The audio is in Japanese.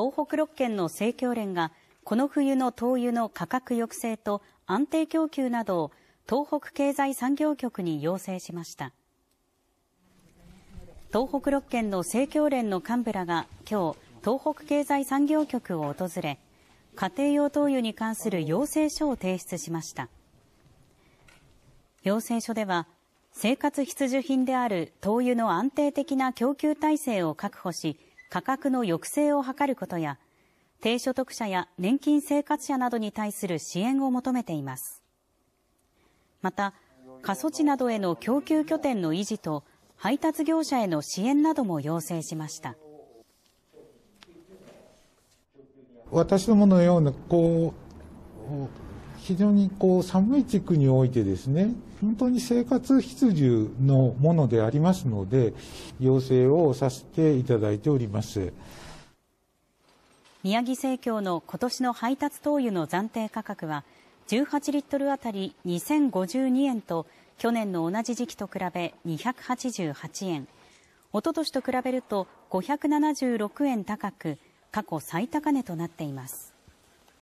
東北6県の生協連がこの冬の灯油の価格抑制と安定供給などを東北経済産業局に要請しました東北6県の生協連の幹部らが今日東北経済産業局を訪れ家庭用灯油に関する要請書を提出しました要請書では生活必需品である灯油の安定的な供給体制を確保し価格の抑制を図ることや、低所得者や年金生活者などに対する支援を求めています。また、過疎地などへの供給拠点の維持と配達業者への支援なども要請しました。私どものような、こう、非常にこう寒い地区においてですね本当に生活必需のものでありますので要請をさせていただいております宮城生協の今年の配達灯油の暫定価格は18リットル当たり2052円と去年の同じ時期と比べ288円おととしと比べると576円高く過去最高値となっています